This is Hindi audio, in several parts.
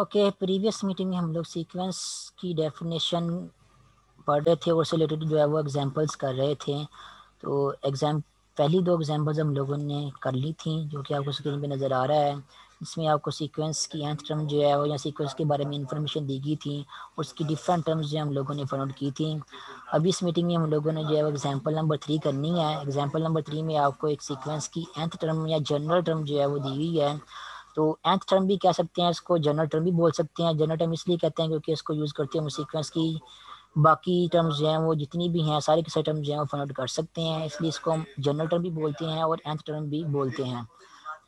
ओके प्रीवियस मीटिंग में हम लोग सीक्वेंस की डेफिनेशन पढ़ रहे थे और उससे रिलेटेड जो है वो एग्जांपल्स कर रहे थे तो एग्जाम पहली दो एग्जांपल्स हम लोगों ने कर ली थी जो कि आपको स्क्रीन पे नज़र आ रहा है इसमें आपको सीक्वेंस की एंथ टर्म जो है वो या सीक्वेंस के बारे में इंफॉर्मेशन दी गई थी उसकी डिफरेंट टर्म्स जो हम लोगों ने फाइंड की थी अभी इस मीटिंग में हम लोगों ने जो है वो एग्जाम्पल नंबर थ्री करनी है एग्जाम्पल नंबर थ्री में आपको एक सीक्वेंस की एंथ टर्म या जनरल टर्म जो है वो दी हुई है तो एंथ टर्म भी कह सकते हैं इसको जनरल टर्म भी बोल सकते हैं जनरल टर्म इसलिए कहते हैं क्योंकि इसको यूज़ करते हैं सीक्वेंस की बाकी टर्म्स जो हैं वो जितनी भी हैं सारे के सारे टर्म्स जो हैं वो फाइंड आउट कर सकते हैं इसलिए इसको हम जनरल टर्म भी बोलते हैं और एंथ टर्म भी बोलते हैं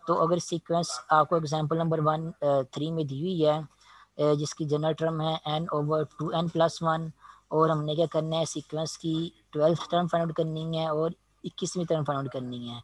तो अगर सीक्वेंस आपको एग्जाम्पल नंबर वन थ्री में दी हुई है जिसकी जनरल टर्म है n over two n plus one और हमने क्या करना है सीक्वेंस की ट्वेल्थ टर्म फाइंड आउट करनी है और इक्कीसवीं टर्म फाइंड आउट करनी है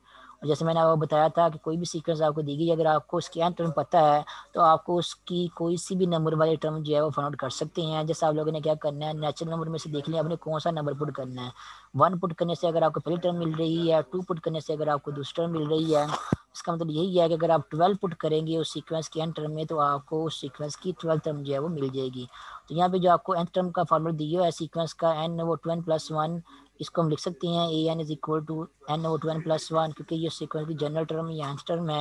जैसे मैंने आपको बताया था कि कोई भी सीक्वेंस आपको दी गई अगर आपको उसके एंड टर्म पता है तो आपको उसकी कोई सी भी नंबर वाले टर्म जो है वो फाइंड आउट कर सकते हैं जैसे आप लोगों ने क्या करना है नेचुरल नंबर में से देख लिया आपने कौन सा नंबर पुट करना है वन पुट करने से अगर आपको पहली टर्म मिल रही है टू पुट करने से अगर आपको दूसरी टर्म मिल रही है इसका मतलब यही है कि अगर आप ट्वेल्व पुट करेंगे उस सीक्वेंस के एंड टर्म में तो आपको उस सीक्वेंस की ट्वेल्थ टर्म जो है वो मिल जाएगी तो यहाँ पे जो आपको एंड टर्म का फॉर्मेट दिया है सीक्वेंस का एन वो ट्वेल्व प्लस वन इसको हम लिख सकते हैं a n is equal to n over two n plus one क्योंकि ये सिक्वेंस की जनरल टर्म या टर्म है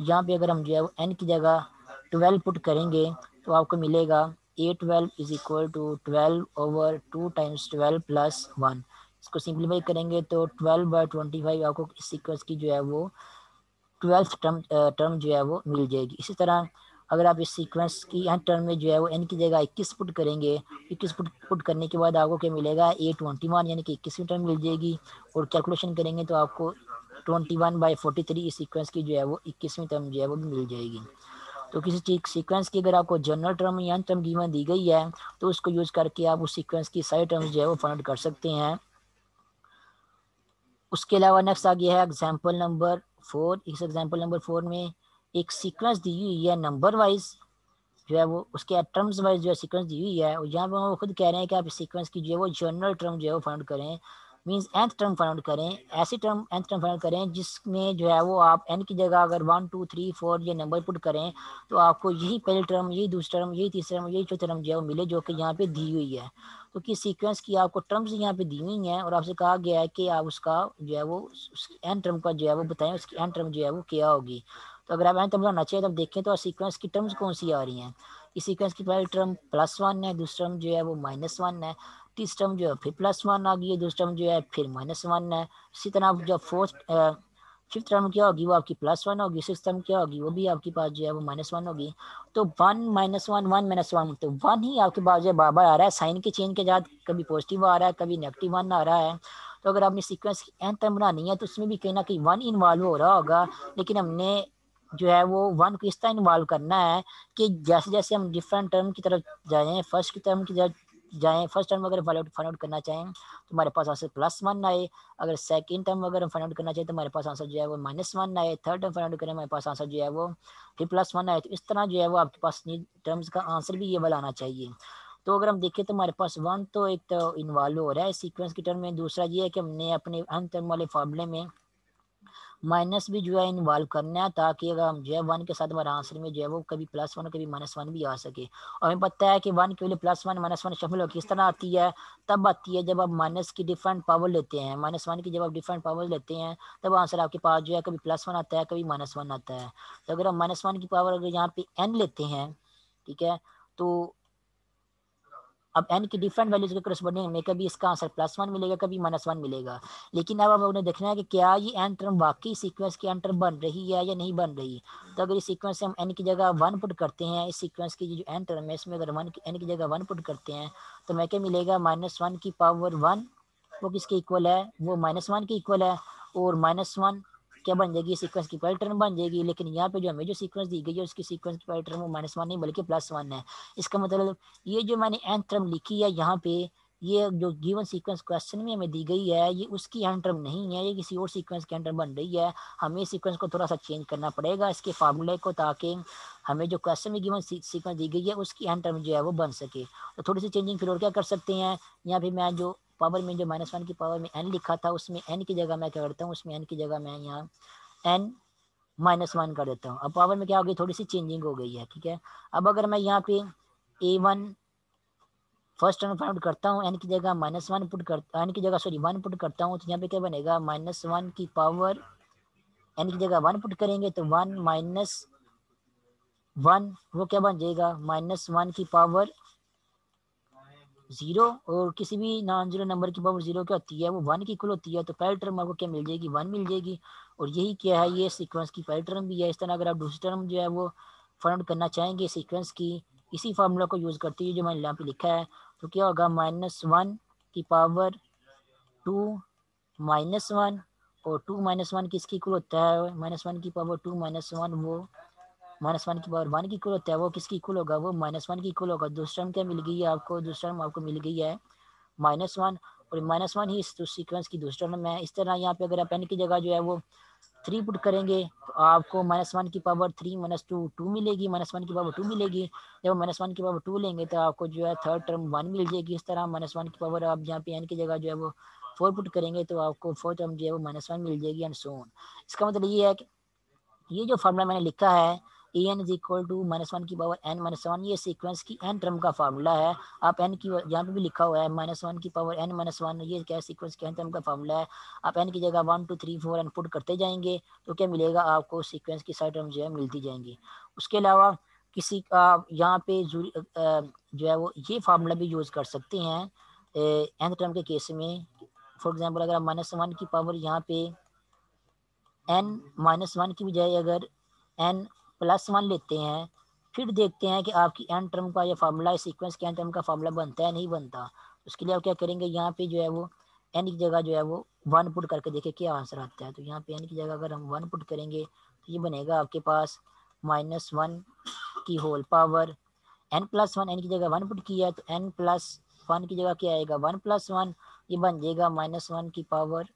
यहाँ पे अगर हम जो है वो एन की जगह ट्वेल्व पुट करेंगे तो आपको मिलेगा a twelve is equal to twelve over two times twelve plus one इसको सिंप्लीफाई करेंगे तो ट्वेल्व बाई ट्वेंटी फाइव आपको इस सिक्वेंस की जो है वो ट्वेल्थ टर्म टर्म जो है वो मिल जाएगी इसी तरह अगर आप इस सीक्वेंस की एंड टर्म में जो है वो एन की जगह इक्कीस पुट करेंगे इक्कीस पुट पुट करने के बाद आपको क्या मिलेगा ए ट्वेंटी वन यानी कि इक्कीसवीं टर्म मिल जाएगी और कैलकुलेशन करेंगे तो आपको twenty one by forty three इस सीक्वेंस की जो है वो इक्कीसवीं टर्म जो है वो मिल जाएगी तो किसी चीज सीक्वेंस की अगर आपको जनरल टर्म या टर्म गीवन दी गई है तो उसको यूज करके आप उस सीक्वेंस की सारी टर्म्स जो है वो फाइंड कर सकते हैं उसके अलावा नेक्स्ट आ गया है एग्जाम्पल नंबर फोर इस एग्जाम्पल नंबर फोर में एक सीक्वेंस दी हुई है नंबर वाइज जो है वो उसके टर्म्स वाइज जो है सीक्वेंस दी हुई है और यहाँ पर वो खुद कह रहे हैं कि आप सीक्वेंस की जो है वो जनरल टर्म जो है वो फाइंड करें मीन्स एंथ टर्म फाइंड करें ऐसी टर्म एंथ टर्म फाइंड करें जिसमें जो है वो आप एन की जगह अगर वन टू थ्री फोर ये नंबर पुट करें तो आपको यही पहली टर्म यही दूसरी टर्म यही तीसरी टर्म यही चौथी टर्म जो है वो मिले जो कि यहाँ पे दी हुई है तो कि सीक्वेंस की आपको टर्म्स यहाँ पे दी हुई हैं और आपसे कहा गया है कि आप उसका जो है वो एन टर्म का जो है वो बताएं उसकी एन टर्म जो है वो क्या होगी तो अगर आप एन तबला चाहिए तो देखें तो सीक्वेंस की टर्म्स कौन सी आ रही हैं इस सीक्वेंस की पहली टर्म प्लस वन है दूसरी टर्म जो है वो माइनस वन है तीसरी टर्म जो है फिर प्लस वन आ गई है दूसरी टर्म जो है फिर माइनस वन है इसी तरह जो फोर्थ फिफ्थ टर्म क्या होगी वो आपकी प्लस वन होगी सिक्स टर्म क्या होगी वो भी आपके पास जो है वो माइनस वन होगी तो one minus one one minus one तो वन ही आपके पास जो है बार बार आ रहा है साइन के चेंज के साथ कभी पॉजिटिव आ रहा है कभी नेगेटिव वन आ रहा है तो अगर आपने सीक्वेंस की एन टर्म बनानी है तो उसमें भी कहीं ना कहीं वन इन्वॉल्व हो रहा होगा लेकिन हमने जो है वो वन किस तरह इन्वॉल्व करना है कि जैसे जैसे हम डिफरेंट टर्म की तरफ जाएँ फर्स्ट की टर्म की तरफ जाएँ फर्स्ट टर्म अगर फाइंड आउट करना चाहें तो हमारे पास आंसर प्लस वन आए अगर सेकंड टर्म अगर हम फाइंड आउट करना चाहें तो हमारे पास आंसर जो है वो माइनस वन आए थर्ड टर्म फाइंड आउट करें हमारे पास आंसर जो है वो फिर प्लस वन आए तो इस तरह जो है वो आपके पास टर्म्स का आंसर भी ये वाला आना चाहिए तो अगर हम देखें तो हमारे पास वन तो एक तो इन्वॉल्व हो रहा है सीक्वेंस की टर्म में दूसरा ये है कि हमने अपने अन टर्म वाले फार्मूले में माइनस भी जो है इन्वॉल्व करना है ताकि अगर हम जो है वन के साथ हमारे आंसर में जो है वो कभी प्लस वन कभी माइनस वन भी आ सके और हमें पता है कि वन के लिए plus one minus one shuffle किस तरह आती है तब आती है जब आप माइनस की डिफरेंट पावर लेते हैं माइनस वन की जब आप डिफरेंट पावर लेते हैं तब आंसर आपके पास जो है कभी प्लस वन आता है कभी माइनस वन आता है तो अगर हम माइनस वन की पावर अगर यहाँ पे एन लेते हैं ठीक है तो अब एन की डिफरेंट वैल्यूज के करस्पॉन्डिंग हमें कभी इसका आंसर प्लस वन मिलेगा कभी माइनस वन मिलेगा लेकिन अब हमें देखना है कि क्या ये एन टर्म वाकई सीक्वेंस की एन टर्म बन रही है या नहीं बन रही तो अगर इस सीक्वेंस से हम एन की जगह वन पुट करते हैं इस सीक्वेंस की जो एन टर्म है इसमें अगर वन एन की जगह वन पुट करते हैं तो हमें क्या मिलेगा माइनस वन की पावर वन वो किसके इक्वल है वो माइनस वन के इक्वल है और माइनस वन क्या बन जाएगी सीक्वेंस की पैटर्न बन जाएगी लेकिन यहाँ पे जो हमें जो सीक्वेंस दी गई है उसकी सीक्वेंस की पैटर्न वो माइनस वन नहीं बल्कि प्लस वन है इसका मतलब ये जो मैंने एन टर्म लिखी है यहाँ पे ये जो गिवन सीक्वेंस क्वेश्चन में हमें दी गई है ये उसकी एन टर्म नहीं है ये किसी और सीक्वेंस की एन टर्म बन रही है हमें इस सीक्वेंस को थोड़ा सा चेंज करना पड़ेगा इसके फार्मूले को ताकि हमें जो क्वेश्चन में गिवन सीक्वेंस दी गई है उसकी एन टर्म जो है वो बन सके तो थोड़ी सी चेंजिंग फिर और क्या कर सकते हैं यहाँ पे मैं जो पावर में जो माइनस वन की पावर में एन लिखा था उसमें एन की जगह मैं क्या करता हूँ उसमें एन की जगह मैं यहाँ एन माइनस वन कर देता हूँ अब पावर में क्या हो गई थोड़ी सी चेंजिंग हो गई है ठीक है अब अगर मैं यहाँ पे a one first term find करता हूँ एन की जगह माइनस वन पुट कर एन की जगह सॉरी वन पुट करता हूँ तो यहाँ पे क्या बनेगा माइनस वन की पावर एन की जगह वन पुट करेंगे तो वन माइनस वन वो क्या बन जाएगा माइनस वन की पावर जीरो और किसी भी नॉन जीरो नंबर की पावर जीरो क्या होती है वो वन की इक्वल होती है तो पहली टर्म आपको क्या मिल जाएगी वन मिल जाएगी और यही क्या है ये सीक्वेंस की पहली टर्म भी है इस तरह अगर आप दूसरी टर्म जो है वो फाइंड करना चाहेंगे सीक्वेंस की इसी फार्मूला को यूज़ करती है जो मैंने यहाँ पे लिखा है तो क्या होगा माइनस वन की पावर टू माइनस वन और टू माइनस वन किसकी इक्वल होता है माइनस वन की पावर टू माइनस वन वो माइनस वन की पावर वन की इक्वल होता है वो किसकी इक्वल होगा वो माइनस वन की इक्वल होगा दूसरा क्या मिल गई है आपको दूसरा आपको मिल गई है माइनस वन और माइनस वन ही इस सीक्वेंस तो की दूसरा टर्म है इस तरह यहाँ पे अगर आप एन की जगह जो है वो थ्री पुट करेंगे तो आपको माइनस वन की power three minus two two मिलेगी माइनस वन की पावर टू मिलेगी जब माइनस वन की पावर टू लेंगे तो आपको जो है थर्ड टर्म वन मिल जाएगी इस तरह माइनस वन की पावर आप यहाँ पे एन की जगह जो है वो फोर पुट करेंगे तो आपको फोर टर्म जो है वो माइनस वन मिल जाएगी एंड सोन इसका मतलब ये है कि ये जो फार्मूला मैंने लिखा है a n is equal to minus one की पावर एन माइनस वन ये सीक्वेंस की एन टर्म का फार्मूला है आप एन की यहाँ पे भी लिखा हुआ है माइनस वन की पावर एन माइनस वन ये क्या सीक्वेंस की एन टर्म का फार्मूला है आप एन की जगह one two three four n put करते जाएंगे तो क्या मिलेगा आपको सीक्वेंस की सारी टर्म जो है मिलती जाएंगी उसके अलावा किसी का यहाँ पे जो है वो ये फार्मूला भी यूज़ कर सकते हैं एन टर्म के केस में फॉर एग्जाम्पल अगर आप माइनस वन की पावर यहाँ पे एन माइनस वन की बजाय अगर एन प्लस वन लेते हैं फिर देखते हैं कि आपकी एन टर्म का यह फार्मूला सिक्वेंस सीक्वेंस के एन टर्म का फार्मूला बनता है नहीं बनता उसके लिए आप क्या करेंगे यहाँ पे जो है वो एन की जगह जो है वो वन पुट करके देखें क्या आंसर आता है तो यहाँ पे एन की जगह अगर हम वन पुट करेंगे तो ये बनेगा आपके पास माइनस वन की whole power n plus one n की जगह वन पुट किया तो एन प्लस वन की जगह क्या आएगा वन प्लस वन ये बन जाएगा माइनस वन की पावर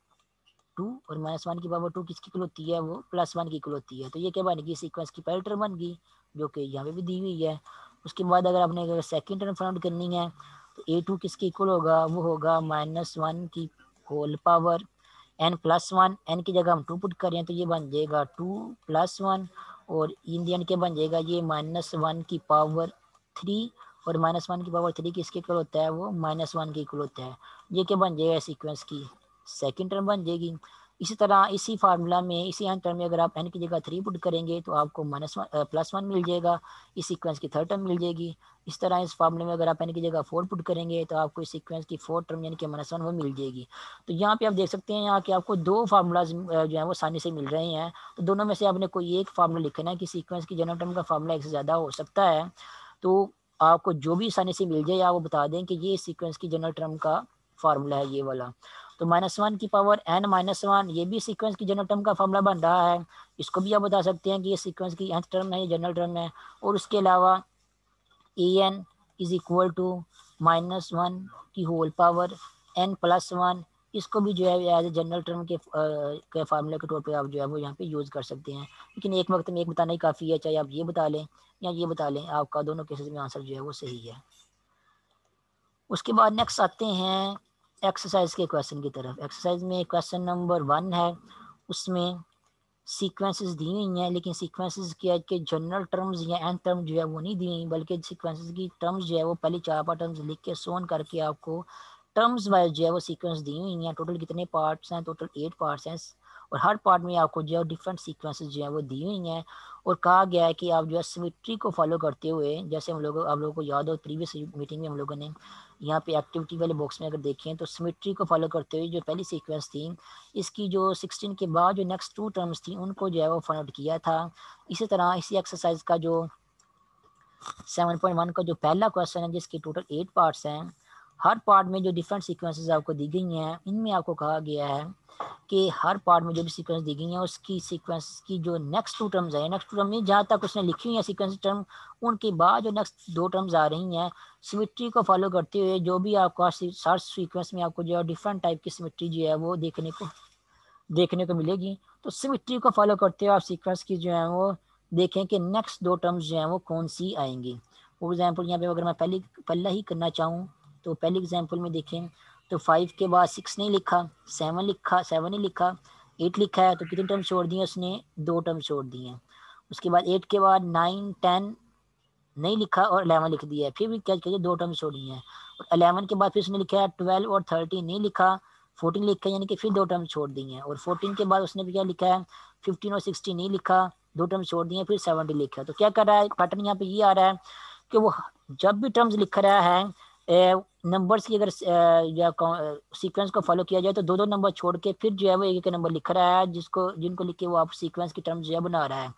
टू और माइनस वन की पावर टू किसकी इक्वल होती है वो प्लस वन की इक्वल होती है तो ये क्या बनेगी सीक्वेंस की पहली टर्म बन गई जो कि यहाँ पे भी दी हुई है उसके बाद अगर आपने अगर सेकेंड टर्म फाउंड करनी है तो ए टू किसके इक्वल होगा वो होगा माइनस वन की whole power n plus one n की जगह हम टू पुट करें तो ये बन जाएगा टू प्लस वन और इन दिन क्या बन जाएगा ये माइनस वन की पावर थ्री और माइनस वन की पावर थ्री किसके इक्वल होता है वो माइनस वन के इक्वल होता है ये क्या बन जाएगा सीक्वेंस की सेकेंड टर्म बन जाएगी इसी तरह इसी फार्मूला में इसी एन टर्म में अगर आप एन की जगह थ्री पुट करेंगे तो आपको माइनस वन प्लस वन मिल जाएगा इस सीक्वेंस की थर्ड टर्म मिल जाएगी इस तरह इस फार्मूले में अगर आप एन की जगह फोर पुट करेंगे तो आपको इस सीक्वेंस की फोर टर्म यानी कि माइनस वन वो मिल जाएगी तो यहाँ पे आप देख सकते हैं यहाँ के आपको दो फार्मूलाज जो है वो आसानी से मिल रहे हैं तो दोनों में से आपने कोई एक फार्मूला लिखना है कि सीक्वेंस की जनरल टर्म का फार्मूला एक से ज़्यादा हो सकता है तो आपको जो भी आसानी से मिल जाए आप वो बता दें कि ये सीक्वेंस की जनरल टर्म का फार्मूला है ये वाला तो माइनस वन की पावर एन माइनस वन ये भी सीक्वेंस की जनरल टर्म का फॉर्मूला बन रहा है इसको भी आप बता सकते हैं कि ये सीक्वेंस की एंथ टर्म है ये जनरल टर्म है और उसके अलावा a n is equal to minus one की whole power n plus one इसको भी जो है एज ए जनरल टर्म के फार्मूले के तौर पर आप जो है वो यहाँ पे यूज़ कर सकते हैं लेकिन एक वक्त में एक बताना ही काफ़ी है चाहे आप ये बता लें या ये बता लें आपका दोनों केसेस में आंसर जो है वो सही है उसके बाद नेक्स्ट आते हैं एक्सरसाइज के क्वेश्चन की तरफ एक्सरसाइज में क्वेश्चन नंबर वन है उसमें सीक्वेंसेस दी हुई हैं लेकिन सीक्वेंसेस के के जनरल टर्म्स या एंड टर्म जो है वो नहीं दी हुई बल्कि सीक्वेंसेस की टर्म्स जो है वो पहले चार पाँच टर्म्स लिख के सोन करके आपको टर्म्स वाइज जो है वो सीक्वेंस दी हुई हैं टोटल कितने पार्ट्स हैं टोटल एट पार्ट्स हैं और हर पार्ट में आपको जो है डिफरेंट सीक्वेंसेज जो है वो दी हुई हैं और कहा गया है कि आप जो है सिमिट्री को फॉलो करते हुए जैसे हम लोग आप लोगों को याद हो प्रीवियस मीटिंग में हम लोगों ने यहाँ पे एक्टिविटी वाले बॉक्स में अगर देखें तो सिमिट्री को फॉलो करते हुए जो पहली सीक्वेंस थी इसकी जो 16 के बाद जो नेक्स्ट टू टर्म्स थी उनको जो है वो फाइंड आउट किया था इसी तरह इसी एक्सरसाइज का जो वन का जो पहला क्वेश्चन है जिसके टोटल एट पार्ट्स हैं हर पार्ट में जो डिफरेंट सीक्वेंसेस आपको दी गई हैं इनमें आपको कहा गया है कि हर पार्ट में जो भी सीक्वेंस दी गई हैं उसकी सीक्वेंस की जो नेक्स्ट टू टर्म्स हैं नेक्स्ट टू टर्म में जहाँ तक उसने लिखी हुई है सीक्वेंस टर्म उनके बाद जो नेक्स्ट दो टर्म्स आ रही हैं सिमिट्री को फॉलो करते हुए जो भी आपको सर्च सीक्वेंस में आपको जो है डिफरेंट टाइप की सिमिट्री जो है वो देखने को देखने को मिलेगी तो सिमिट्री को फॉलो करते हुए आप सीक्वेंस की जो है वो देखें कि नेक्स्ट दो टर्म्स जो हैं वो कौन सी आएंगी फॉर एग्ज़ाम्पल यहाँ पे अगर मैं पहले पहला ही करना चाहूँ तो पहले एग्जाम्पल में देखें तो फाइव के बाद सिक्स नहीं लिखा सेवन लिखा सेवन ही लिखा एट लिखा है तो कितने टर्म छोड़ दिए उसने दो टर्म छोड़ दिए हैं उसके बाद एट के बाद नाइन टेन नहीं लिखा और अलेवन लिख दिया है फिर भी क्या करिए दो टर्म छोड़ दिए हैं और अलेवन के बाद फिर उसने लिखा है ट्वेल्व और थर्टीन नहीं लिखा फोर्टीन लिखा यानी कि फिर दो टर्म छोड़ दिए हैं और फोर्टीन के बाद उसने भी क्या लिखा है फिफ्टीन और सिक्सटीन नहीं लिखा दो टर्म छोड़ दिए फिर सेवनटी लिखा तो क्या कर रहा है पैटर्न यहाँ पे ये आ रहा है कि वो जब भी टर्म्स लिख रहा है नंबर्स की अगर जो सीक्वेंस को फॉलो किया जाए तो दो दो नंबर छोड़ के फिर जो है वो एक एक नंबर लिख रहा है जिसको जिनको लिख के वो आप सीक्वेंस की टर्म जो है बना रहा है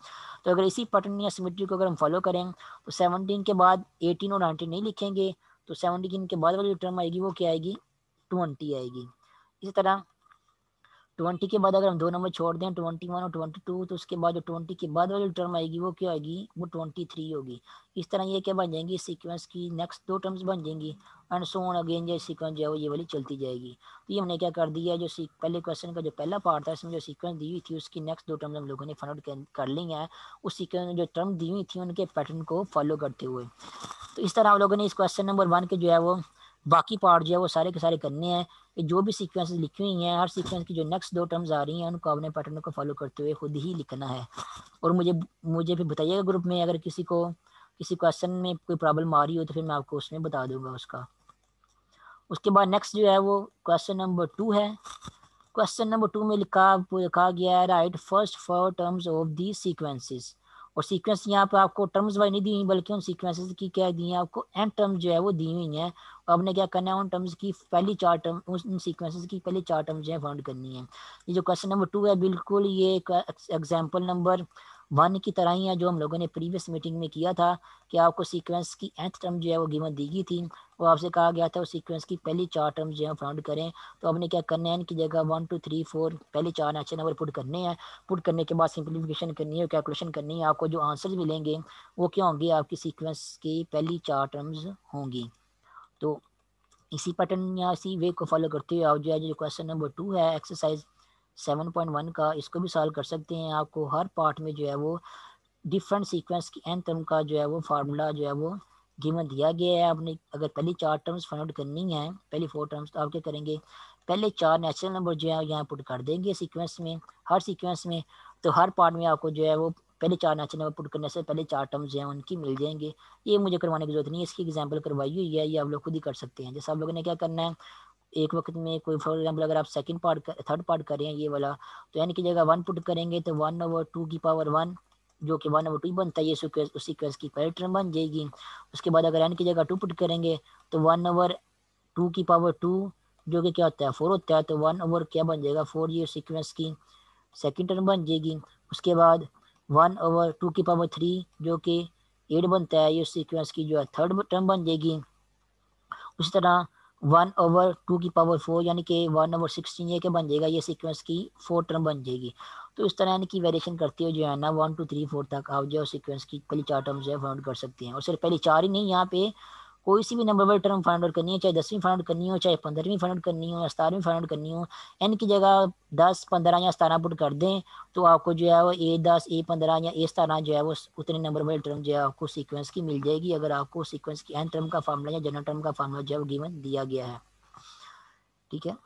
तो अगर इसी पैटर्न या सिमेट्री को अगर हम फॉलो करें तो सेवनटीन के बाद एटीन और नाइनटीन नहीं लिखेंगे तो सेवनटीन के बाद वाली जो टर्म आएगी वो क्या आएगी ट्वेंटी आएगी इसी तरह ट्वेंटी के बाद अगर हम दो नंबर छोड़ दें ट्वेंटी वन और ट्वेंटी टू तो उसके बाद जो ट्वेंटी के बाद वाली टर्म आएगी वो क्या आएगी वो ट्वेंटी थ्री होगी इस तरह ये क्या बन जाएंगी सीक्वेंस की नेक्स्ट दो टर्म्स बन जाएंगी एंड सोन अगेन जो सीक्वेंस जो है वो ये वाली चलती जाएगी तो ये हमने क्या कर दिया जो पहले क्वेश्चन का जो पहला पार्ट था इसमें जो सीक्वेंस दी हुई थी उसकी नेक्स्ट दो टर्म हम लोगों ने फाइंड आउट कर ली है उस सीक्वेंस में जो टर्म दी हुई थी उनके पैटर्न को फॉलो करते हुए तो इस तरह हम लोगों ने इस क्वेश्चन नंबर वन के जो है वो बाकी पार्ट जो है वो सारे के सारे करने हैं कि जो भी सीक्वेंस लिखी हुई हैं हर सीक्वेंस की जो नेक्स्ट दो टर्म्स आ रही हैं उनको अपने पैटर्न को फॉलो करते हुए खुद ही लिखना है और मुझे मुझे भी बताइएगा ग्रुप में अगर किसी को किसी क्वेश्चन में कोई प्रॉब्लम आ रही हो तो फिर मैं आपको उसमें बता दूंगा उसका उसके बाद नेक्स्ट जो है वो क्वेश्चन नंबर टू है क्वेश्चन नंबर टू में लिखा लिखा गया है right first four terms of the sequences और सीक्वेंस यहाँ पर आपको टर्म्स वाइज नहीं दी हुई बल्कि उन सीक्वेंसेस की क्या दी हैं आपको एंड टर्म्स जो है वो दी हुई हैं अब तो आपने क्या करना है उन टर्म्स की पहली चार टर्म उन सीक्वेंसेस की पहली चार टर्म्स जो है फाउंड करनी है ये जो क्वेश्चन नंबर टू है बिल्कुल ये एक एग्जाम्पल नंबर वन की तरह ही है जो हम लोगों ने प्रीवियस मीटिंग में किया था कि आपको सीक्वेंस की एंथ टर्म जो है वो गिवन दी गई थी वो आपसे कहा गया था उस सीक्वेंस की पहली चार टर्म जो है फाउंड करें तो आपने क्या करना है इनकी जगह वन टू थ्री फोर पहले चार अच्छे नंबर पुट करने हैं पुट करने के बाद सिंप्लीफिकेशन करनी है कैलकुलेशन करनी है आपको जो आंसर मिलेंगे वो क्या होंगे आपकी सीक्वेंस की पहली चार टर्म्स होंगी तो इसी पैटर्न या इसी वे को फॉलो करते हुए आप जो है जो क्वेश्चन नंबर टू है एक्सरसाइज सेवन पॉइंट वन का इसको भी सॉल्व कर सकते हैं आपको हर पार्ट में जो है वो डिफरेंट सीक्वेंस की एन टर्म का जो है वो फार्मूला जो है वो गिवन दिया गया है आपने अगर पहली चार टर्म्स फाइंड आउट करनी है पहली फोर टर्म्स तो आप क्या करेंगे पहले चार नेचुरल नंबर जो है यहाँ पुट कर देंगे सीक्वेंस में हर सीक्वेंस में तो हर पार्ट में आपको जो है वो पहले चार नेचुरल नंबर पुट करने से पहले चार टर्म्स जो हैं उनकी मिल जाएंगे ये मुझे करवाने की जरूरत नहीं है इसकी एग्जाम्पल करवाई हुई है ये आप लोग खुद ही कर सकते हैं जैसे आप लोगों ने क्या करना है एक वक्त में कोई फॉर एग्जाम्पल अगर आप सेकंड पार्ट कर, थर्ड पार्ट करें ये वाला तो यानी कि जगह वन पुट करेंगे तो वन ओवर टू की पावर वन जो कि वन ओवर टू बनता है ये सिक्वेंस उस सिक्वेंस की पहली टर्म बन जाएगी उसके बाद अगर एन की जगह टू पुट करेंगे तो वन ओवर टू की पावर टू जो कि क्या होता है फोर होता है तो वन ओवर क्या बन जाएगा फोर ये सिक्वेंस की सेकेंड टर्म बन जाएगी उसके बाद वन ओवर टू की पावर थ्री जो कि एट बनता है ये सीक्वेंस की जो है थर्ड टर्म बन जाएगी उसी तरह वन ओवर टू की पावर फोर यानी कि वन ओवर सिक्सटीन ये क्या बन जाएगा ये सीक्वेंस की फोर टर्म बन जाएगी तो इस तरह यानी कि वेरिएशन करते हुए जो है ना वन टू थ्री फोर तक आप जो सीक्वेंस की पहली चार टर्म्स जो है फाउंड कर सकते हैं और सिर्फ पहली चार ही नहीं यहाँ पे कोई सी भी नंबर बाई टर्म फाइंड आउट करनी हो चाहे दसवीं फाइंड आउट करनी हो चाहे पंद्रहवीं फाइंड आउट करनी हो या सतारवीं फाइंड आउट करनी हो एन की जगह दस पंद्रह या सतारह पुट कर दें तो आपको जो है वो ए दस ए पंद्रह या ए सतारह जो है वो उतने नंबर वाली टर्म जो है आपको सीक्वेंस की मिल जाएगी अगर आपको सीक्वेंस की एन टर्म का फार्मूला या जनरल टर्म का फार्मूला जो है वो गिवन दिया गया है ठीक है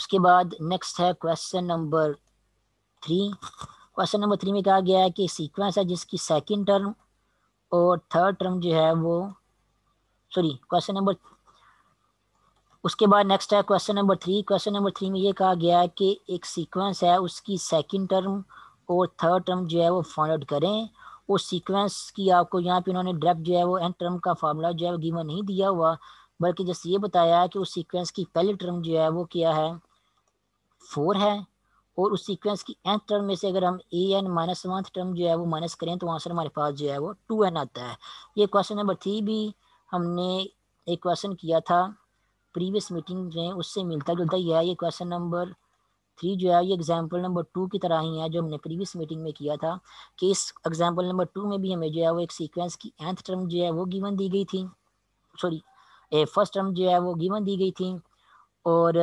उसके बाद नेक्स्ट है question number three question number three में कहा गया है कि सीक्वेंस है जिसकी सेकंड टर्म और थर्ड टर्म जो है वो सॉरी क्वेश्चन नंबर उसके बाद नेक्स्ट है question number three question number three में ये कहा गया है कि एक सीक्वेंस है उसकी सेकंड टर्म और थर्ड टर्म जो है वो फाइंड आउट करें उस सीक्वेंस की आपको यहाँ पे उन्होंने डेप्थ जो है वो एंड टर्म का फार्मूला जो है वो गिवन नहीं दिया हुआ बल्कि जैसे ये बताया है कि उस सीक्वेंस की पहली टर्म जो है वो क्या है फोर है और उस सीक्वेंस की एंथ टर्म में से अगर हम a n minus one term जो है वो माइनस करें तो आंसर हमारे पास जो है वो टू एन आता है ये क्वेश्चन नंबर थ्री भी हमने एक क्वेश्चन किया था प्रीवियस मीटिंग में उससे मिलता जुलता ही है ये क्वेश्चन नंबर थ्री जो है ये एग्जाम्पल नंबर टू की तरह ही है जो हमने प्रीवियस मीटिंग में किया था कि इस एग्जाम्पल नंबर टू में भी हमें जो है वो एक सीक्वेंस की एंथ टर्म जो है वो गिवन दी गई थी सॉरी ए फर्स्ट टर्म जो है वो गिवन दी गई थी और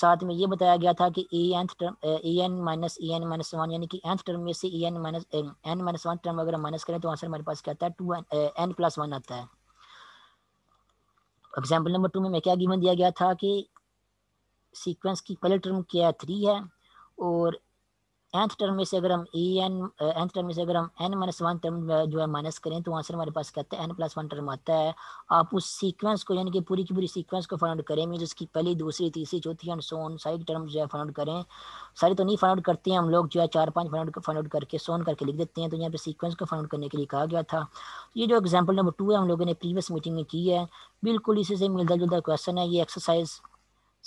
साथ में ये बताया गया था कि a nth term a n minus a n minus one यानी कि एंथ टर्म में से a n minus n minus one term अगर हम माइनस करें तो आंसर हमारे पास क्या आता है टू एन प्लस वन आता है एग्जाम्पल नंबर टू में मैं क्या गिवन दिया गया था कि सीक्वेंस की पहले टर्म क्या थ्री है और nth टर्म में से अगर हम ई एन एंथ टर्म में से अगर हम एन माइनस वन टर्म जो है माइनस करें तो आंसर हमारे पास कहते हैं एन प्लस वन टर्म आता है आप उस सीक्वेंस को यानी कि पूरी की पूरी सीक्वेंस को फाइंड करेंगे जिसकी पहली दूसरी तीसरी चौथी एंड सोन सारी टर्म जो है फाइंड करें सारी तो नहीं फाइंड करते हैं हम लोग जो है चार पाँच फाइंड फाइंड करके सोन करके लिख देते हैं तो यहाँ पर सीक्वेंस को फाइंड करने के लिए कहा गया था ये जो एग्जाम्पल नंबर टू है हम लोगों ने प्रीवियस मीटिंग में की है बिल्कुल इसी से मिलता जुलता क्वेश्चन है ये एक्सरसाइज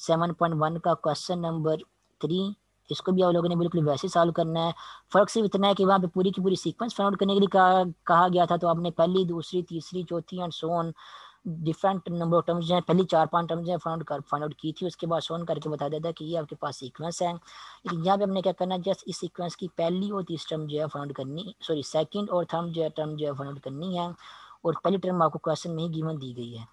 सेवन पॉइंट वन का क्वेश्चन नंबर थ्री इसको भी आप लोगों ने बिल्कुल वैसे सॉल्व करना है फ़र्क सिर्फ इतना है कि वहाँ पे पूरी की पूरी सीक्वेंस फाउंड करने के लिए कहा, कहा गया था तो आपने पहली दूसरी तीसरी चौथी and so on different number of terms हैं पहली चार पांच टर्म्स हैं फाइंड फाउंड कर फाइंड आउट की थी उसके बाद सोन करके बता देता था कि ये आपके पास सीक्वेंस है लेकिन यहाँ पे हमने क्या करना है जस्ट इस सीक्वेंस की पहली और तीसरी टर्म जो है फाउंड करनी सॉरी सेकेंड और थर्ड जो है टर्म जो है फाउंड करनी है और पहली टर्म आपको क्वेश्चन में ही गिवन दी गई है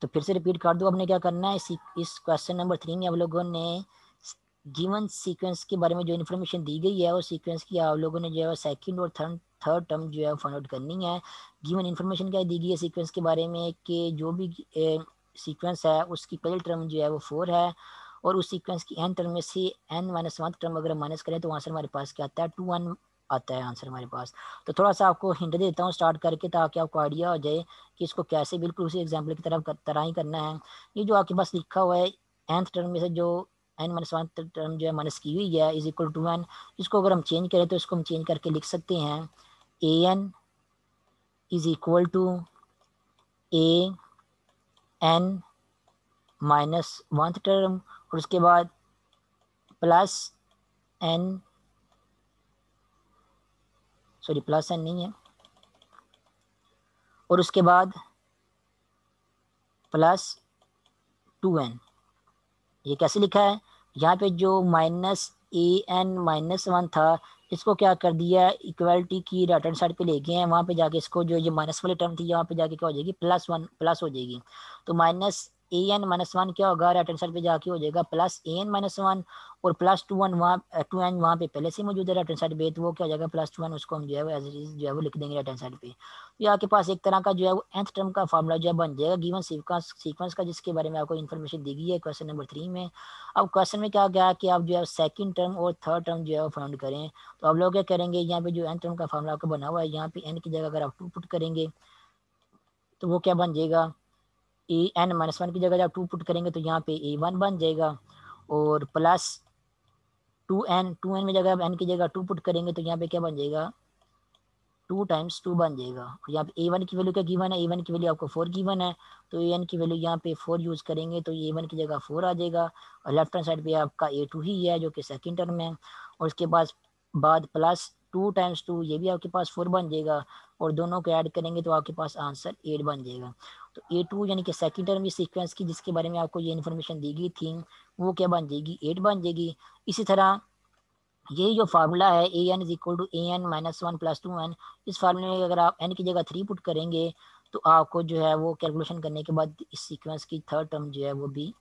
तो फिर से रिपीट कर दो आपने क्या करना है इस क्वेश्चन नंबर थ्री में आप लोगों ने गिवन सीक्वेंस के बारे में जो इन्फॉर्मेशन दी गई है वो सीक्वेंस की आप लोगों ने जो है सेकंड और थर्ड थर्ड टर्म जो है फाइंड आउट करनी है गिवन इन्फॉर्मेशन क्या दी गई है सीक्वेंस के बारे में कि जो भी सीक्वेंस है उसकी पहली टर्म जो है वो फोर है और उस सीक्वेंस की एन टर्म में से एन माइनस वन टर्म अगर माइनस करें तो आंसर हमारे पास क्या आता है टू वन आता है आंसर हमारे पास तो थोड़ा सा आपको हिंट देता हूँ स्टार्ट करके ताकि आपको आइडिया हो जाए कि इसको कैसे बिल्कुल उसी एग्जाम्पल की तरफ तरह ही करना है ये जो आपके पास लिखा हुआ है एंथ टर्म में से जो एन माइनस वन टर्म जो है माइनस की हुई है इज इक्वल टू एन इसको अगर हम चेंज करें तो इसको हम चेंज करके लिख सकते हैं a n is equal to a n minus one term और उसके बाद plus n sorry plus n नहीं है और उसके बाद प्लस टू एन ये कैसे लिखा है यहाँ पे जो minus a n minus one था इसको क्या कर दिया इक्वलिटी की राइट हैंड साइड पे ले गए हैं वहाँ पे जाके इसको जो ये माइनस वाली टर्म थी यहाँ पे जाके क्या हो जाएगी प्लस वन प्लस हो जाएगी तो minus a n minus one क्या होगा राइट आंसर पे जाके हो जाएगा plus a n minus one और प्लस टू वन वहाँ टू एन वहाँ पे पहले से मौजूद है राइट हैंड साइड पे तो वो क्या हो जाएगा प्लस टू वन उसको हम जो है वो एज इज जो है वो लिख देंगे राइट हैंड साइड पे तो आपके पास एक तरह का जो है वो एंथ टर्म का फॉर्मूला जो है बन जाएगा गिवन सीक्वेंस सीक्वेंस का जिसके बारे में आपको इन्फॉर्मेशन दी गई है क्वेश्चन नंबर थ्री में अब क्वेश्चन में क्या गया कि आप जो है सेकंड टर्म और थर्ड टर्म जो है वो फाउंड करें तो आप लोग क्या करेंगे यहाँ पे जो एंथ टर्म का फॉर्मूला आपका बना हुआ है यहाँ पे एन की जगह अगर आप टू पुट करेंगे तो वो क्या बन जाएगा ए एन माइनस वन की जगह जब टू पुट करेंगे तो यहाँ पे ए वन बन जाएगा और plus two n two n में जगह एन की जगह टू पुट करेंगे तो यहाँ पे क्या बन जाएगा टू टाइम्स टू बन जाएगा और यहाँ पे ए वन की वैल्यू क्या गिवन है ए वन की वैल्यू आपको फोर गिवन है तो ए एन की वैल्यू यहाँ पे फोर यूज़ करेंगे तो ए वन की जगह फोर आ जाएगा और लेफ्ट हैंड साइड पे आपका ए टू ही है जो कि सेकेंड टर्म है और उसके बाद बाद प्लस टू टाइम्स टू ये भी आपके पास फोर बन जाएगा और दोनों को ऐड करेंगे तो आपके पास आंसर एट बन जाएगा तो ए टू यानी कि सेकेंड टर्म की सीक्वेंस की जिसके बारे में आपको ये इन्फॉर्मेशन दी गई थी वो क्या बन जाएगी एट बन जाएगी इसी तरह यही जो फार्मूला है a n is equal to a n minus one plus two n इस फार्मूले में अगर आप एन की जगह थ्री पुट करेंगे तो आपको जो है वो कैलकुलेशन करने के बाद इस सीक्वेंस की थर्ड टर्म जो है वो भी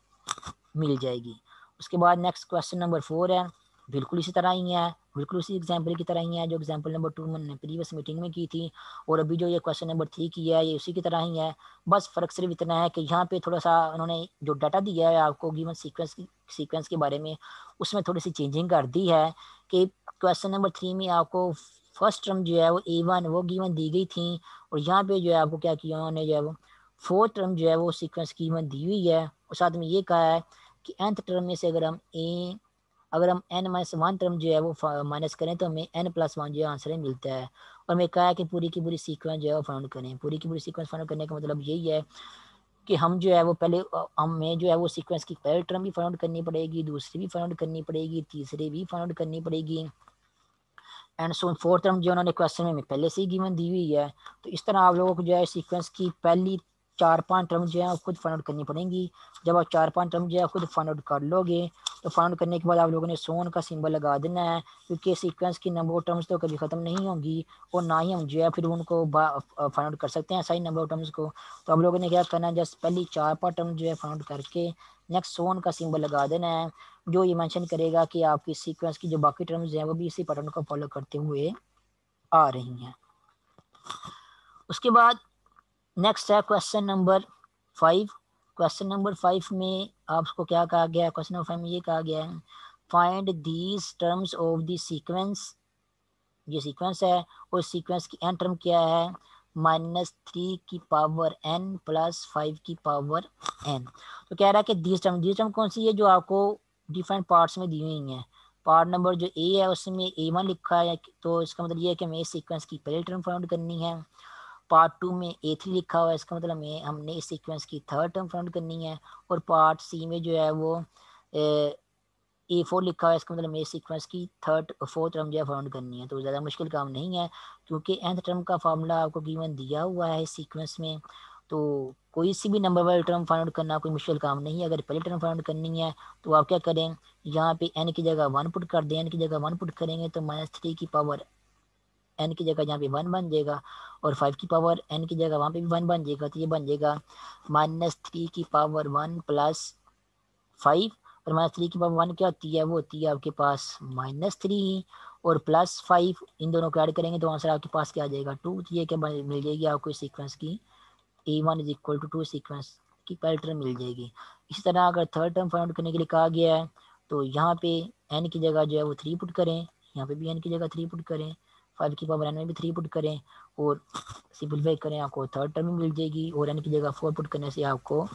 मिल जाएगी उसके बाद नेक्स्ट क्वेश्चन नंबर फोर है बिल्कुल इसी तरह ही है बिल्कुल उसी एग्जाम्पल की तरह ही है जो एग्जाम्पल नंबर टू मैंने प्रीवियस मीटिंग में की थी और अभी जो ये क्वेश्चन नंबर थ्री की है ये उसी की तरह ही है बस फ़र्क सिर्फ इतना है कि यहाँ पे थोड़ा सा उन्होंने जो डाटा दिया है आपको गिवन सीक्वेंस सीक्वेंस के बारे में उसमें थोड़ी सी चेंजिंग कर दी है कि क्वेश्चन नंबर थ्री में आपको फर्स्ट टर्म जो है वो ए वन वो गिवन दी गई थी और यहाँ पे जो है आपको क्या किया उन्होंने जो है वो फोर्थ टर्म जो है वो सीक्वेंस की गिवन दी हुई है और साथ में ये कहा है कि एंथ टर्म में से अगर हम ए अगर हम एन माइनस वन टर्म जो है वो माइनस करें तो हमें एन प्लस वन जो है आंसर मिलता है और हमें कहा है कि पूरी की पूरी सीक्वेंस जो है वो फाउंड करें पूरी की पूरी सीक्वेंस फाउंड करने का मतलब यही है कि हम जो है वो पहले हमें जो है वो सीक्वेंस की पहले टर्म भी फाउंड करनी पड़ेगी दूसरी भी फाउंड करनी पड़ेगी तीसरी भी फाउंड करनी पड़ेगी एंड सो फोर्थ टर्म जो उन्होंने क्वेश्चन में पहले से ही गिवन दी हुई है तो इस तरह आप लोगों को जो है सीक्वेंस की पहली चार पांच टर्म जो है खुद फाइंड आउट करनी पड़ेंगी जब आप चार पांच टर्म जो है खुद फाइंड आउट कर लोगे तो फाउंड करने के बाद आप लोगों ने सोन का सिंबल लगा देना है क्योंकि सीक्वेंस की नंबर ऑफ टर्म्स तो कभी ख़त्म नहीं होंगी और ना ही हम जो है फिर उनको फाउंड आउट कर सकते हैं सही नंबर ऑफ टर्म्स को तो आप लोगों ने क्या करना है जस्ट पहली चार पाँच टर्म जो है फाउंड करके नेक्स्ट सोन का सिंबल लगा देना है जो ये मैंशन करेगा कि आपकी सीक्वेंस की जो बाकी टर्म्स हैं वो भी इसी पैटर्न को फॉलो करते हुए आ रही हैं उसके बाद नेक्स्ट है question number five question number five में आपको क्या कहा गया है क्वेश्चन नंबर फाइव में ये कहा गया है find these terms of the sequence ये सीक्वेंस है और सीक्वेंस की एन टर्म क्या है माइनस थ्री की पावर एन प्लस फाइव की पावर एन तो कह रहा है कि दीज टर्म दीज टर्म कौन सी है जो आपको डिफरेंट पार्ट्स में दी हुई हैं पार्ट नंबर जो ए है उसमें ए वन लिखा है तो इसका मतलब ये है कि हमें इस सीक्वेंस की पहली टर्म फाउंड करनी है पार्ट टू में ए थ्री लिखा हुआ है इसका मतलब ये हमने इस सीक्वेंस की थर्ड टर्म फाउंड करनी है और पार्ट सी में जो है वो ए फोर लिखा हुआ है इसका मतलब ये सीक्वेंस की थर्ड फोर्थ टर्म जो है फाउंड करनी है तो ज़्यादा मुश्किल काम नहीं है क्योंकि एंथ टर्म का फार्मूला आपको गिवन दिया हुआ है इस सीक्वेंस में तो कोई सी भी नंबर वाले टर्म फाइंड करना कोई मुश्किल काम नहीं है अगर पहले टर्म फाइंड करनी है तो आप क्या करें यहाँ पे एन की जगह वन पुट कर दें एन की जगह वन पुट करेंगे तो माइनस थ्री की पावर एन की जगह यहाँ पे वन बन जाएगा और फाइव की पावर एन की जगह वहाँ पे भी वन बन जाएगा तो ये बन जाएगा माइनस थ्री की पावर वन प्लस फाइव और माइनस थ्री की पावर वन क्या होती है वो होती है आपके पास माइनस थ्री और प्लस फाइव इन दोनों को ऐड करेंगे तो आंसर आपके पास क्या आ जाएगा टू तो ये क्या मिल जाएगी आपको सीक्वेंस की a one is equal to two sequence की पहली टर्म मिल जाएगी इसी तरह अगर थर्ड टर्म फाइंड करने के लिए कहा गया है तो यहाँ पे एन की जगह जो है वो थ्री पुट करें यहाँ पे भी एन की जगह थ्री पुट करें फाइव की पावर एन में भी थ्री पुट करें और सिंपलीफाई करें आपको थर्ड टर्म मिल जाएगी और एन की जगह फोर पुट करने से आपको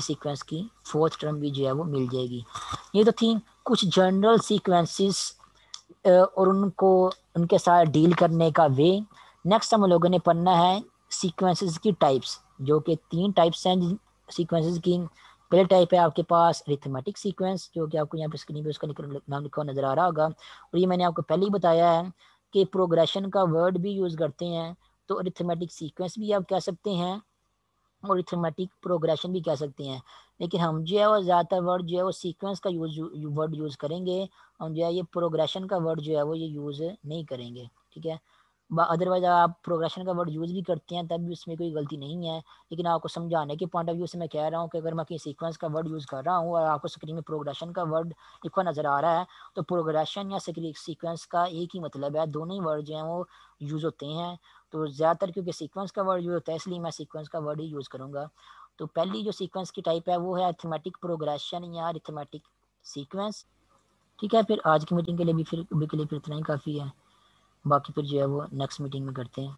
इस सीक्वेंस की फोर्थ टर्म भी जो है वो मिल जाएगी ये तो थी कुछ जनरल सीक्वेंसेस और उनको उनके साथ डील करने का वे नेक्स्ट हम लोगों ने पढ़ना है सीक्वेंसेस की टाइप्स जो कि तीन टाइप्स हैं सीक्वेंसेस की पहले टाइप है आपके पास रिथमेटिक सीक्वेंस जो कि आपको यहाँ पे स्क्रीन पे उसका नाम लिखा नज़र आ रहा होगा और ये मैंने आपको पहले ही बताया है के प्रोग्रेशन का वर्ड भी यूज़ करते हैं तो अरिथमेटिक सीक्वेंस भी आप कह सकते हैं और अरिथमेटिक प्रोग्रेशन भी कह सकते हैं लेकिन हम जो है वो ज़्यादातर वर्ड जो है वो सीक्वेंस का यूज वर्ड यूज़ करेंगे हम जो है ये प्रोग्रेशन का वर्ड जो है वो ये यूज़ नहीं करेंगे ठीक है अदरवाइज आप प्रोग्रेशन का वर्ड यूज़ भी करते हैं तब भी उसमें कोई गलती नहीं है लेकिन आपको समझाने के पॉइंट ऑफ व्यू से मैं कह रहा हूँ कि अगर मैं किसी सीक्वेंस का वर्ड यूज़ कर रहा हूँ और आपको स्क्रीन में प्रोग्रेशन का वर्ड लिखा नज़र आ रहा है तो प्रोग्रेशन या सीक्वेंस का एक ही मतलब है दोनों ही वर्ड जो हैं वो यूज़ होते हैं तो ज़्यादातर क्योंकि सीक्वेंस का वर्ड यूज़ होता है इसलिए मैं सीक्वेंस का वर्ड ही यूज़ करूँगा तो पहली जो सीक्वेंस की टाइप है वो है अरिथमेटिक प्रोग्रेशन या अरिथमेटिक सीक्वेंस ठीक है फिर आज की मीटिंग के लिए भी फिर अभी के लिए फिर इतना ही काफ़ी है बाकी फिर जो है वो नेक्स्ट मीटिंग में करते हैं